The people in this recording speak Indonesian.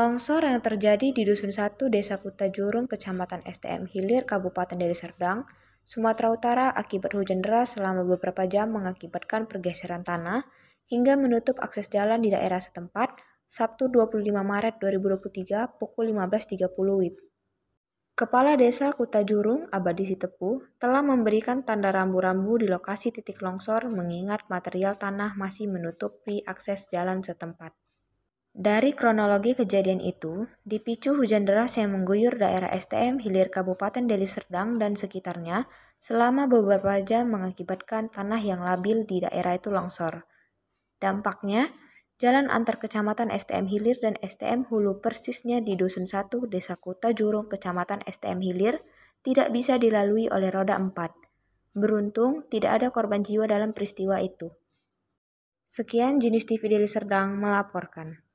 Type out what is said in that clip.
Longsor yang terjadi di Dusun 1 Desa Kutajurung, Kecamatan STM Hilir, Kabupaten Deli Serdang, Sumatera Utara akibat hujan deras selama beberapa jam mengakibatkan pergeseran tanah hingga menutup akses jalan di daerah setempat Sabtu 25 Maret 2023 pukul 15.30 WIB. Kepala Desa Kutajurung, Abadi Sitepu, telah memberikan tanda rambu-rambu di lokasi titik longsor mengingat material tanah masih menutupi akses jalan setempat. Dari kronologi kejadian itu, dipicu hujan deras yang mengguyur daerah STM Hilir Kabupaten Deli Serdang dan sekitarnya selama beberapa jam mengakibatkan tanah yang labil di daerah itu longsor. Dampaknya, jalan antar kecamatan STM Hilir dan STM Hulu persisnya di Dusun 1 Desa Kuta Jurung Kecamatan STM Hilir tidak bisa dilalui oleh roda 4. Beruntung, tidak ada korban jiwa dalam peristiwa itu. Sekian jenis TV Deli Serdang melaporkan.